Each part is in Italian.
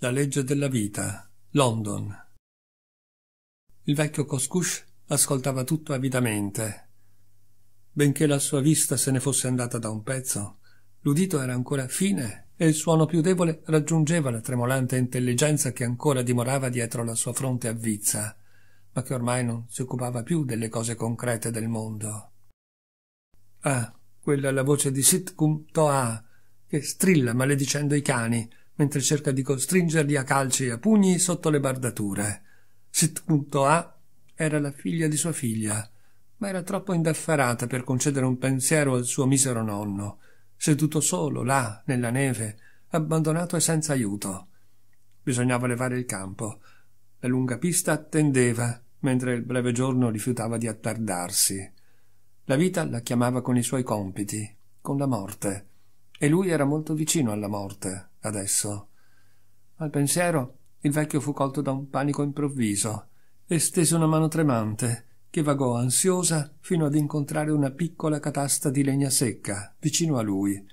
La legge della vita, London. Il vecchio Coscush ascoltava tutto avidamente. Benché la sua vista se ne fosse andata da un pezzo, l'udito era ancora fine e il suono più debole raggiungeva la tremolante intelligenza che ancora dimorava dietro la sua fronte avvizza, ma che ormai non si occupava più delle cose concrete del mondo. Ah, quella è la voce di Sitkum Toa, che strilla maledicendo i cani, mentre cerca di costringerli a calci e a pugni sotto le bardature. Sit.a era la figlia di sua figlia, ma era troppo indaffarata per concedere un pensiero al suo misero nonno, seduto solo là, nella neve, abbandonato e senza aiuto. Bisognava levare il campo. La lunga pista attendeva, mentre il breve giorno rifiutava di attardarsi. La vita la chiamava con i suoi compiti, con la morte, e lui era molto vicino alla morte adesso. Al pensiero il vecchio fu colto da un panico improvviso e stese una mano tremante che vagò ansiosa fino ad incontrare una piccola catasta di legna secca vicino a lui.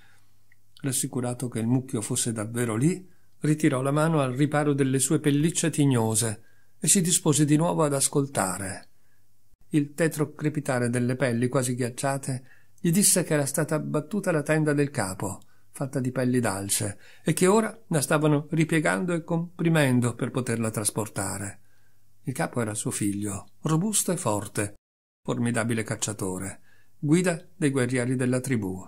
Rassicurato che il mucchio fosse davvero lì, ritirò la mano al riparo delle sue pellicce tignose e si dispose di nuovo ad ascoltare. Il tetro crepitare delle pelli quasi ghiacciate gli disse che era stata abbattuta la tenda del capo fatta di pelli d'alce e che ora la stavano ripiegando e comprimendo per poterla trasportare. Il capo era suo figlio, robusto e forte, formidabile cacciatore, guida dei guerrieri della tribù.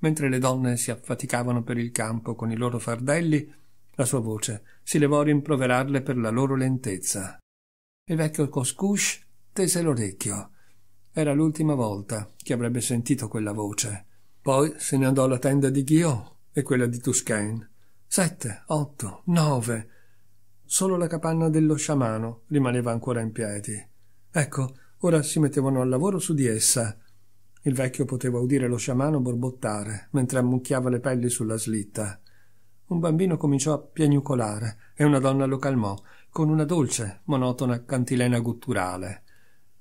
Mentre le donne si affaticavano per il campo con i loro fardelli, la sua voce si levò a rimproverarle per la loro lentezza. Il vecchio Coscouche tese l'orecchio. Era l'ultima volta che avrebbe sentito quella voce poi se ne andò alla tenda di Ghiò e quella di Tuscane. Sette, otto, nove. Solo la capanna dello sciamano rimaneva ancora in piedi. Ecco, ora si mettevano al lavoro su di essa. Il vecchio poteva udire lo sciamano borbottare mentre ammucchiava le pelli sulla slitta. Un bambino cominciò a piagnucolare e una donna lo calmò con una dolce, monotona cantilena gutturale.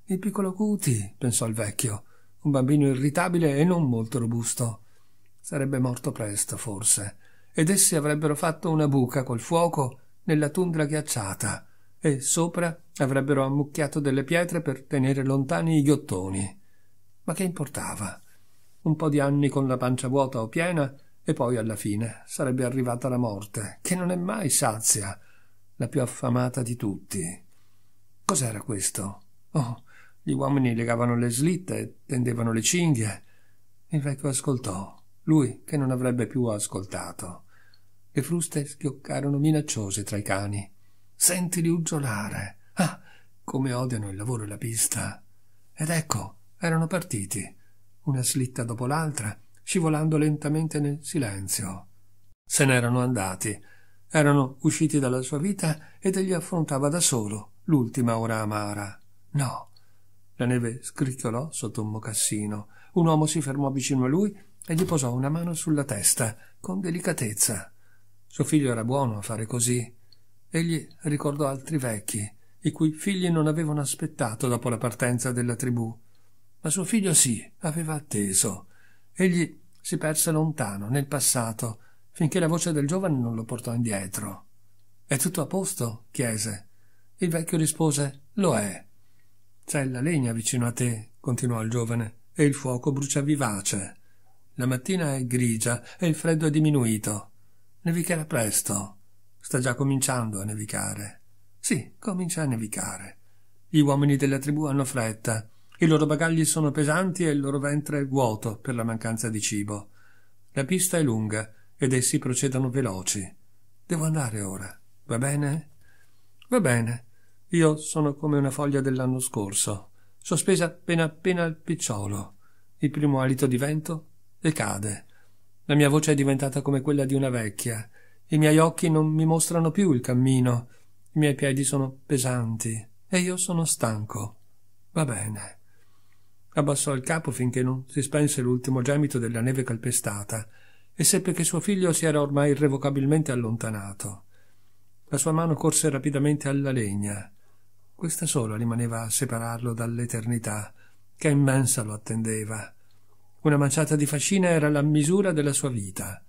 Il piccolo Cuti, pensò il vecchio, un bambino irritabile e non molto robusto. Sarebbe morto presto, forse, ed essi avrebbero fatto una buca col fuoco nella tundra ghiacciata e sopra avrebbero ammucchiato delle pietre per tenere lontani i ghiottoni. Ma che importava? Un po' di anni con la pancia vuota o piena e poi alla fine sarebbe arrivata la morte, che non è mai sazia, la più affamata di tutti. Cos'era questo? Oh, gli uomini legavano le slitte, e tendevano le cinghie. Il vecchio ascoltò, lui che non avrebbe più ascoltato. Le fruste schioccarono minacciose tra i cani. Sentili uggiolare. Ah, come odiano il lavoro e la pista. Ed ecco, erano partiti, una slitta dopo l'altra, scivolando lentamente nel silenzio. Se n'erano andati, erano usciti dalla sua vita ed egli affrontava da solo l'ultima ora amara. No, la neve scricchiolò sotto un mocassino. Un uomo si fermò vicino a lui e gli posò una mano sulla testa, con delicatezza. Suo figlio era buono a fare così. Egli ricordò altri vecchi, i cui figli non avevano aspettato dopo la partenza della tribù. Ma suo figlio sì, aveva atteso. Egli si perse lontano, nel passato, finché la voce del giovane non lo portò indietro. È tutto a posto? chiese. Il vecchio rispose Lo è. C'è la legna vicino a te, continuò il giovane, e il fuoco brucia vivace. La mattina è grigia e il freddo è diminuito. Nevicherà presto. Sta già cominciando a nevicare. Sì, comincia a nevicare. Gli uomini della tribù hanno fretta. I loro bagagli sono pesanti e il loro ventre è vuoto per la mancanza di cibo. La pista è lunga ed essi procedono veloci. Devo andare ora. Va bene? Va bene. Io sono come una foglia dell'anno scorso, sospesa appena appena al picciolo. Il primo alito di vento decade. La mia voce è diventata come quella di una vecchia. I miei occhi non mi mostrano più il cammino. I miei piedi sono pesanti e io sono stanco. Va bene. Abbassò il capo finché non si spense l'ultimo gemito della neve calpestata e seppe che suo figlio si era ormai irrevocabilmente allontanato. La sua mano corse rapidamente alla legna. Questa sola rimaneva a separarlo dall'eternità, che immensa lo attendeva. Una manciata di fascina era la misura della sua vita.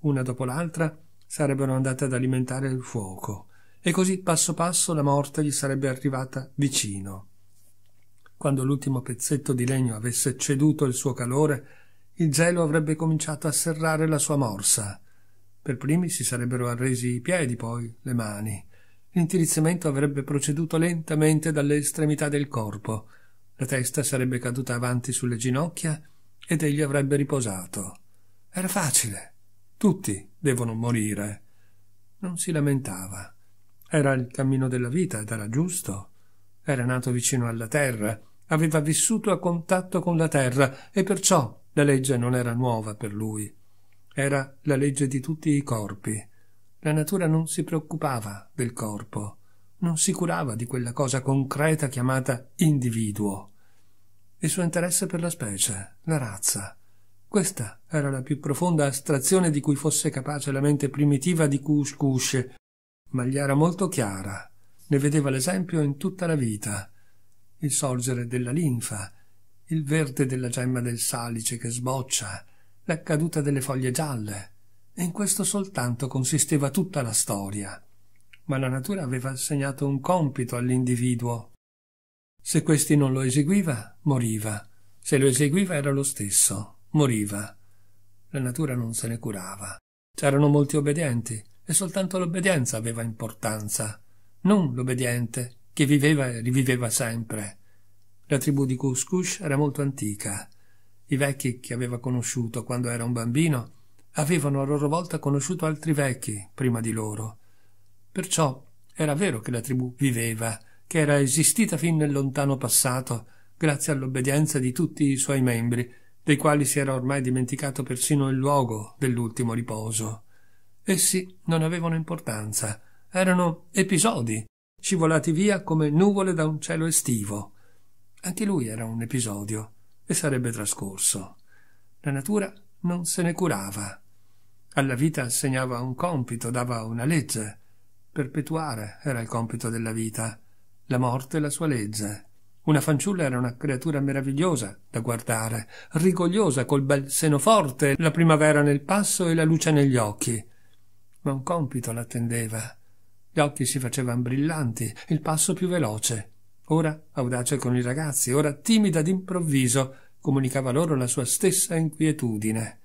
Una dopo l'altra sarebbero andate ad alimentare il fuoco, e così passo passo la morte gli sarebbe arrivata vicino. Quando l'ultimo pezzetto di legno avesse ceduto il suo calore, il gelo avrebbe cominciato a serrare la sua morsa. Per primi si sarebbero arresi i piedi, poi le mani l'intirizzamento avrebbe proceduto lentamente dalle estremità del corpo, la testa sarebbe caduta avanti sulle ginocchia ed egli avrebbe riposato. Era facile. Tutti devono morire. Non si lamentava. Era il cammino della vita ed era giusto. Era nato vicino alla terra, aveva vissuto a contatto con la terra e perciò la legge non era nuova per lui. Era la legge di tutti i corpi. La natura non si preoccupava del corpo, non si curava di quella cosa concreta chiamata individuo. Il suo interesse per la specie, la razza. Questa era la più profonda astrazione di cui fosse capace la mente primitiva di Cush ma gli era molto chiara. Ne vedeva l'esempio in tutta la vita. Il sorgere della linfa, il verde della gemma del salice che sboccia, la caduta delle foglie gialle, e in questo soltanto consisteva tutta la storia. Ma la natura aveva assegnato un compito all'individuo. Se questi non lo eseguiva, moriva. Se lo eseguiva era lo stesso, moriva. La natura non se ne curava. C'erano molti obbedienti e soltanto l'obbedienza aveva importanza. Non l'obbediente, che viveva e riviveva sempre. La tribù di Cuscush era molto antica. I vecchi che aveva conosciuto quando era un bambino avevano a loro volta conosciuto altri vecchi prima di loro. Perciò era vero che la tribù viveva, che era esistita fin nel lontano passato, grazie all'obbedienza di tutti i suoi membri, dei quali si era ormai dimenticato persino il luogo dell'ultimo riposo. Essi non avevano importanza, erano episodi, scivolati via come nuvole da un cielo estivo. Anche lui era un episodio e sarebbe trascorso. La natura non se ne curava. Alla vita assegnava un compito, dava una legge. Perpetuare era il compito della vita, la morte la sua legge. Una fanciulla era una creatura meravigliosa da guardare, rigogliosa, col bel seno forte, la primavera nel passo e la luce negli occhi. Ma un compito l'attendeva. Gli occhi si facevano brillanti, il passo più veloce. Ora audace con i ragazzi, ora timida d'improvviso, comunicava loro la sua stessa inquietudine.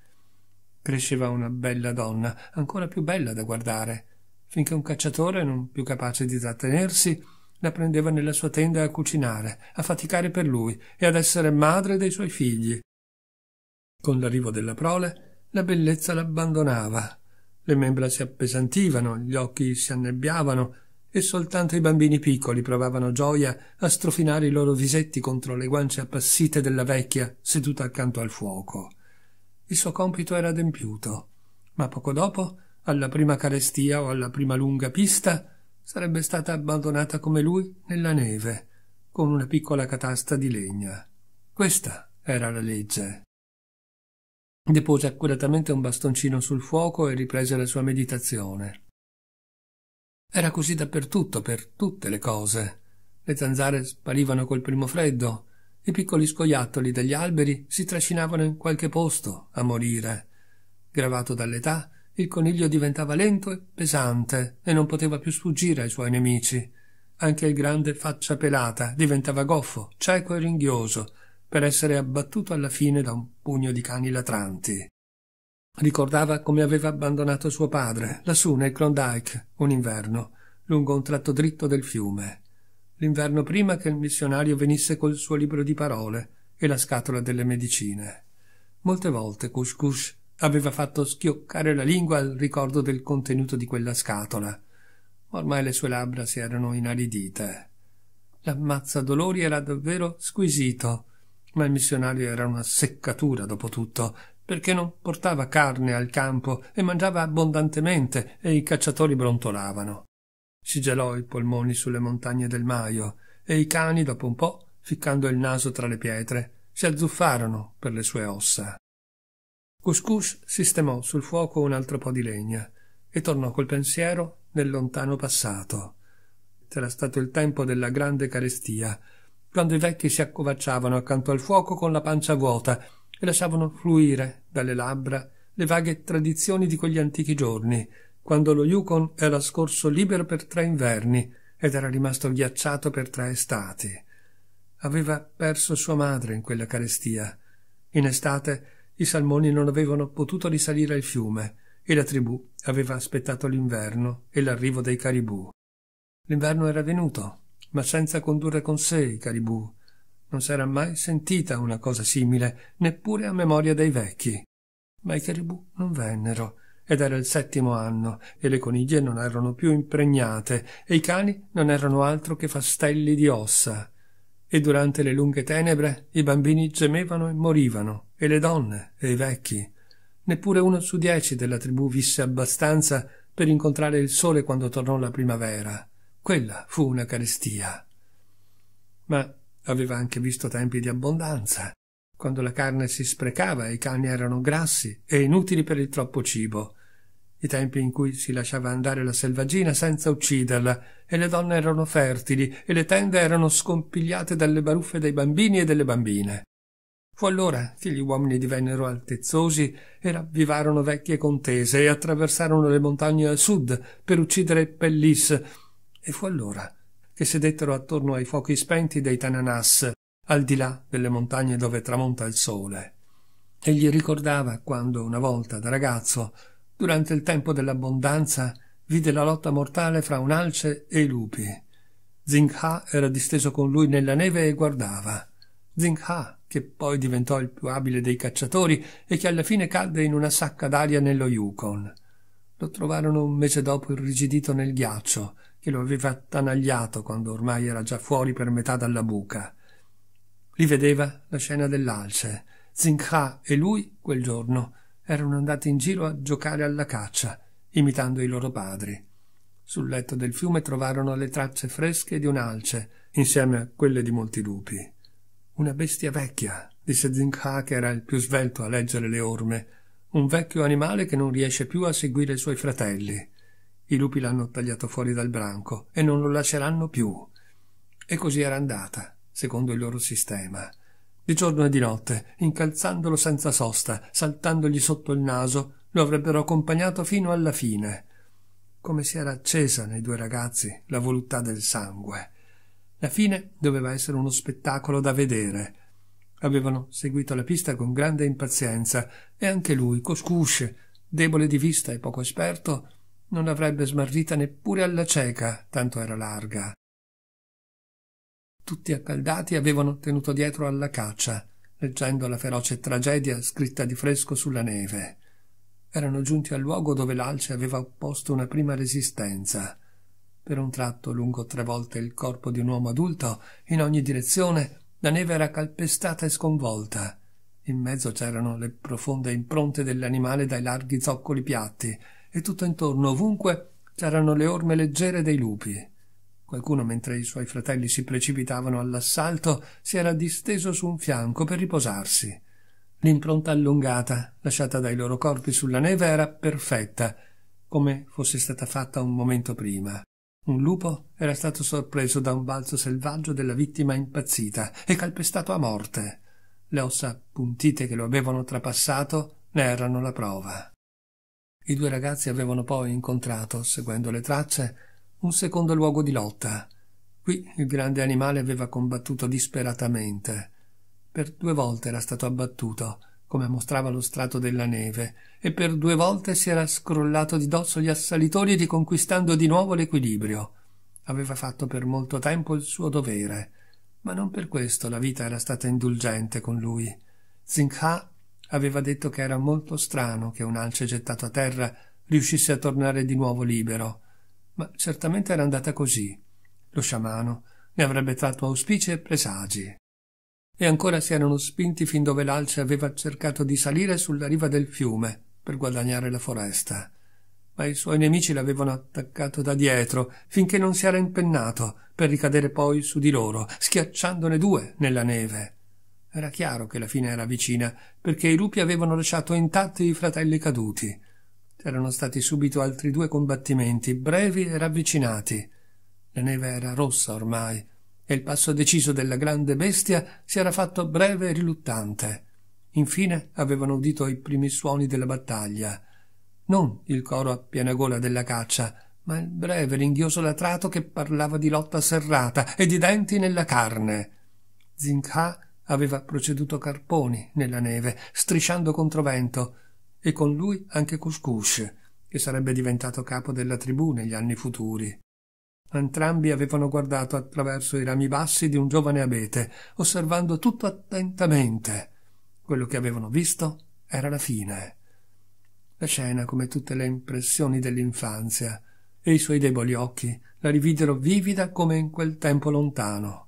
Cresceva una bella donna, ancora più bella da guardare, finché un cacciatore, non più capace di trattenersi, la prendeva nella sua tenda a cucinare, a faticare per lui e ad essere madre dei suoi figli. Con l'arrivo della prole, la bellezza l'abbandonava. Le membra si appesantivano, gli occhi si annebbiavano e soltanto i bambini piccoli provavano gioia a strofinare i loro visetti contro le guance appassite della vecchia seduta accanto al fuoco il suo compito era adempiuto, ma poco dopo, alla prima carestia o alla prima lunga pista, sarebbe stata abbandonata come lui nella neve, con una piccola catasta di legna. Questa era la legge. Depose accuratamente un bastoncino sul fuoco e riprese la sua meditazione. Era così dappertutto, per tutte le cose. Le zanzare sparivano col primo freddo, i piccoli scoiattoli degli alberi si trascinavano in qualche posto a morire. Gravato dall'età, il coniglio diventava lento e pesante e non poteva più sfuggire ai suoi nemici. Anche il grande faccia pelata diventava goffo, cieco e ringhioso, per essere abbattuto alla fine da un pugno di cani latranti. Ricordava come aveva abbandonato suo padre, lassù nel Klondike, un inverno, lungo un tratto dritto del fiume l'inverno prima che il missionario venisse col suo libro di parole e la scatola delle medicine. Molte volte Cuscus aveva fatto schioccare la lingua al ricordo del contenuto di quella scatola. Ormai le sue labbra si erano inaridite. L'ammazza dolori era davvero squisito, ma il missionario era una seccatura dopo tutto, perché non portava carne al campo e mangiava abbondantemente e i cacciatori brontolavano si gelò i polmoni sulle montagne del Maio e i cani, dopo un po', ficcando il naso tra le pietre, si azzuffarono per le sue ossa. Cuscus sistemò sul fuoco un altro po' di legna e tornò col pensiero nel lontano passato. C'era stato il tempo della grande carestia, quando i vecchi si accovacciavano accanto al fuoco con la pancia vuota e lasciavano fluire dalle labbra le vaghe tradizioni di quegli antichi giorni, quando lo Yukon era scorso libero per tre inverni ed era rimasto ghiacciato per tre estati. Aveva perso sua madre in quella carestia. In estate i salmoni non avevano potuto risalire al fiume e la tribù aveva aspettato l'inverno e l'arrivo dei caribù. L'inverno era venuto, ma senza condurre con sé i caribù. Non s'era mai sentita una cosa simile, neppure a memoria dei vecchi. Ma i caribù non vennero ed era il settimo anno e le coniglie non erano più impregnate e i cani non erano altro che fastelli di ossa. E durante le lunghe tenebre i bambini gemevano e morivano, e le donne e i vecchi. Neppure uno su dieci della tribù visse abbastanza per incontrare il sole quando tornò la primavera. Quella fu una carestia. Ma aveva anche visto tempi di abbondanza, quando la carne si sprecava e i cani erano grassi e inutili per il troppo cibo i tempi in cui si lasciava andare la selvaggina senza ucciderla, e le donne erano fertili, e le tende erano scompigliate dalle baruffe dei bambini e delle bambine. Fu allora che gli uomini divennero altezzosi e ravvivarono vecchie contese e attraversarono le montagne a sud per uccidere Pellis, e fu allora che sedettero attorno ai fuochi spenti dei Tananas, al di là delle montagne dove tramonta il sole. Egli ricordava quando, una volta da ragazzo, Durante il tempo dell'abbondanza vide la lotta mortale fra un alce e i lupi. Zingha era disteso con lui nella neve e guardava. Zingha, che poi diventò il più abile dei cacciatori e che alla fine cadde in una sacca d'aria nello Yukon. Lo trovarono un mese dopo irrigidito nel ghiaccio, che lo aveva attanagliato quando ormai era già fuori per metà dalla buca. Rivedeva la scena dell'alce. Zingha e lui, quel giorno, erano andati in giro a giocare alla caccia, imitando i loro padri. Sul letto del fiume trovarono le tracce fresche di un'alce, insieme a quelle di molti lupi. Una bestia vecchia, disse Zinkha, che era il più svelto a leggere le orme, un vecchio animale che non riesce più a seguire i suoi fratelli. I lupi l'hanno tagliato fuori dal branco e non lo lasceranno più. E così era andata, secondo il loro sistema di giorno e di notte, incalzandolo senza sosta, saltandogli sotto il naso, lo avrebbero accompagnato fino alla fine. Come si era accesa nei due ragazzi la voluttà del sangue. La fine doveva essere uno spettacolo da vedere. Avevano seguito la pista con grande impazienza e anche lui, Coscusce, debole di vista e poco esperto, non l'avrebbe smarrita neppure alla cieca, tanto era larga tutti accaldati, avevano tenuto dietro alla caccia, leggendo la feroce tragedia scritta di fresco sulla neve. Erano giunti al luogo dove l'alce aveva opposto una prima resistenza. Per un tratto lungo tre volte il corpo di un uomo adulto, in ogni direzione la neve era calpestata e sconvolta. In mezzo c'erano le profonde impronte dell'animale dai larghi zoccoli piatti, e tutto intorno ovunque c'erano le orme leggere dei lupi. Qualcuno, mentre i suoi fratelli si precipitavano all'assalto, si era disteso su un fianco per riposarsi. L'impronta allungata, lasciata dai loro corpi sulla neve, era perfetta, come fosse stata fatta un momento prima. Un lupo era stato sorpreso da un balzo selvaggio della vittima impazzita e calpestato a morte. Le ossa appuntite che lo avevano trapassato ne erano la prova. I due ragazzi avevano poi incontrato, seguendo le tracce, un secondo luogo di lotta. Qui il grande animale aveva combattuto disperatamente. Per due volte era stato abbattuto, come mostrava lo strato della neve, e per due volte si era scrollato di dosso gli assalitori riconquistando di nuovo l'equilibrio. Aveva fatto per molto tempo il suo dovere, ma non per questo la vita era stata indulgente con lui. Zingha aveva detto che era molto strano che un alce gettato a terra riuscisse a tornare di nuovo libero ma certamente era andata così. Lo sciamano ne avrebbe tratto auspici e presagi. E ancora si erano spinti fin dove l'alce aveva cercato di salire sulla riva del fiume per guadagnare la foresta. Ma i suoi nemici l'avevano attaccato da dietro finché non si era impennato per ricadere poi su di loro, schiacciandone due nella neve. Era chiaro che la fine era vicina, perché i lupi avevano lasciato intatti i fratelli caduti C'erano stati subito altri due combattimenti, brevi e ravvicinati. La neve era rossa ormai, e il passo deciso della grande bestia si era fatto breve e riluttante. Infine avevano udito i primi suoni della battaglia. Non il coro a piena gola della caccia, ma il breve ringhioso latrato che parlava di lotta serrata e di denti nella carne. Zinca aveva proceduto carponi nella neve, strisciando contro vento, e con lui anche Cuscus, che sarebbe diventato capo della tribù negli anni futuri. Entrambi avevano guardato attraverso i rami bassi di un giovane abete, osservando tutto attentamente. Quello che avevano visto era la fine. La scena, come tutte le impressioni dell'infanzia, e i suoi deboli occhi la rividero vivida come in quel tempo lontano.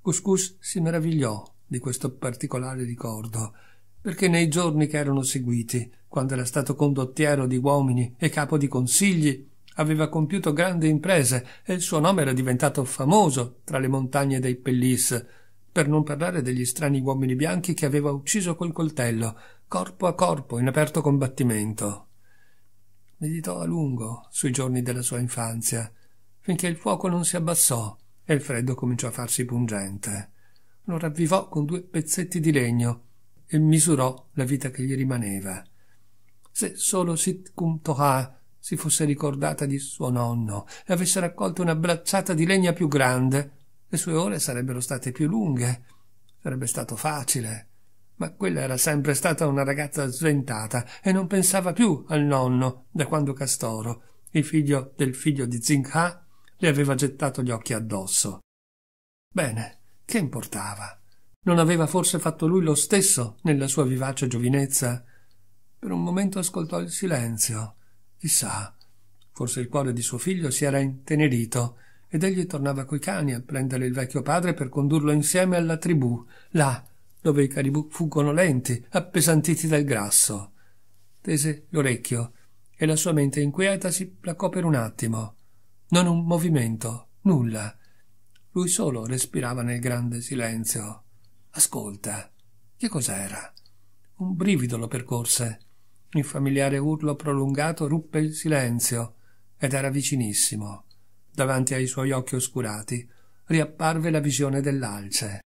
Cuscus si meravigliò di questo particolare ricordo, perché nei giorni che erano seguiti quando era stato condottiero di uomini e capo di consigli, aveva compiuto grandi imprese e il suo nome era diventato famoso tra le montagne dei Pellis, per non parlare degli strani uomini bianchi che aveva ucciso col coltello, corpo a corpo, in aperto combattimento. Meditò a lungo sui giorni della sua infanzia, finché il fuoco non si abbassò e il freddo cominciò a farsi pungente. Lo ravvivò con due pezzetti di legno e misurò la vita che gli rimaneva se solo Sitkum Toha si fosse ricordata di suo nonno e avesse raccolto una bracciata di legna più grande, le sue ore sarebbero state più lunghe. Sarebbe stato facile. Ma quella era sempre stata una ragazza sventata e non pensava più al nonno da quando Castoro, il figlio del figlio di Zingha, le aveva gettato gli occhi addosso. Bene, che importava? Non aveva forse fatto lui lo stesso nella sua vivace giovinezza? Per un momento ascoltò il silenzio. Chissà, forse il cuore di suo figlio si era intenerito ed egli tornava coi cani a prendere il vecchio padre per condurlo insieme alla tribù, là dove i caribù fuggono lenti, appesantiti dal grasso. Tese l'orecchio e la sua mente inquieta si placò per un attimo. Non un movimento, nulla. Lui solo respirava nel grande silenzio. Ascolta, che cos'era? Un brivido lo percorse. Il familiare urlo prolungato ruppe il silenzio ed era vicinissimo. Davanti ai suoi occhi oscurati riapparve la visione dell'alce.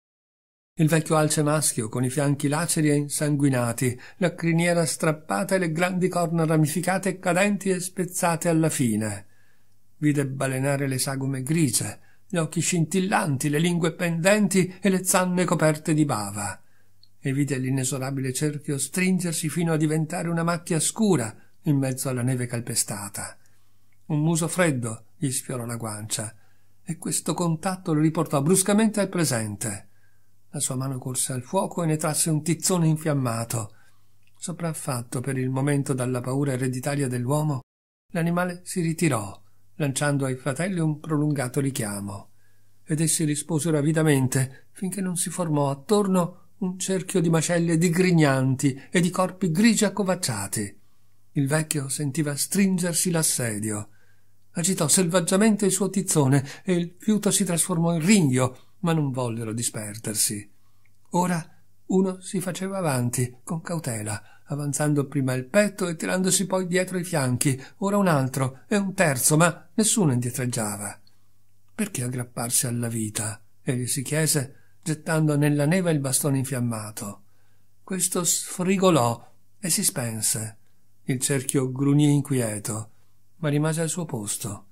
Il vecchio alce maschio, con i fianchi laceri e insanguinati, la criniera strappata e le grandi corna ramificate, cadenti e spezzate alla fine. Vide balenare le sagome grigie, gli occhi scintillanti, le lingue pendenti e le zanne coperte di bava e vide l'inesorabile cerchio stringersi fino a diventare una macchia scura in mezzo alla neve calpestata. Un muso freddo gli sfiorò la guancia e questo contatto lo riportò bruscamente al presente. La sua mano corse al fuoco e ne trasse un tizzone infiammato. Sopraffatto per il momento dalla paura ereditaria dell'uomo, l'animale si ritirò, lanciando ai fratelli un prolungato richiamo. Ed essi risposero avidamente, finché non si formò attorno un cerchio di macelle digrignanti e di corpi grigi accovacciati. Il vecchio sentiva stringersi l'assedio. Agitò selvaggiamente il suo tizzone e il fiuto si trasformò in ringhio, ma non vollero disperdersi. Ora uno si faceva avanti, con cautela, avanzando prima il petto e tirandosi poi dietro i fianchi, ora un altro e un terzo, ma nessuno indietreggiava. Perché aggrapparsi alla vita? egli si chiese gettando nella neve il bastone infiammato. Questo sfrigolò e si spense. Il cerchio grugnì inquieto, ma rimase al suo posto.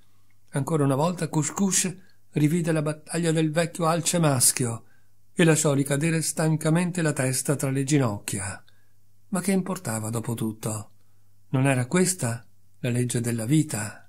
Ancora una volta Cuscus rivide la battaglia del vecchio alce maschio e lasciò ricadere stancamente la testa tra le ginocchia. Ma che importava dopo tutto? Non era questa la legge della vita?